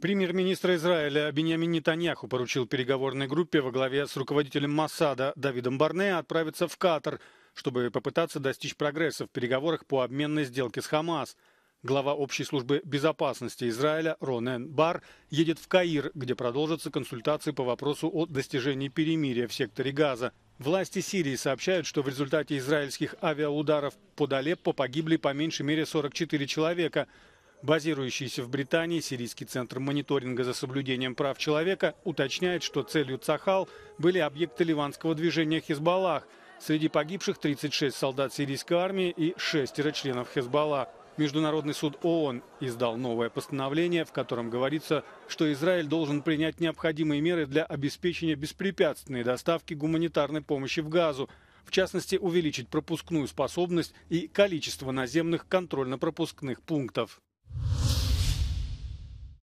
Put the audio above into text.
Премьер-министр Израиля Беньямин Нетаньяху поручил переговорной группе во главе с руководителем Масада Давидом Барне отправиться в Катар, чтобы попытаться достичь прогресса в переговорах по обменной сделке с Хамас. Глава общей службы безопасности Израиля Ронен Бар едет в Каир, где продолжатся консультации по вопросу о достижении перемирия в секторе Газа. Власти Сирии сообщают, что в результате израильских авиаударов под Алеппо погибли по меньшей мере 44 человека – Базирующийся в Британии Сирийский центр мониторинга за соблюдением прав человека уточняет, что целью Цахал были объекты ливанского движения «Хизбаллах». Среди погибших 36 солдат сирийской армии и шестеро членов «Хизбаллах». Международный суд ООН издал новое постановление, в котором говорится, что Израиль должен принять необходимые меры для обеспечения беспрепятственной доставки гуманитарной помощи в Газу, в частности, увеличить пропускную способность и количество наземных контрольно-пропускных пунктов.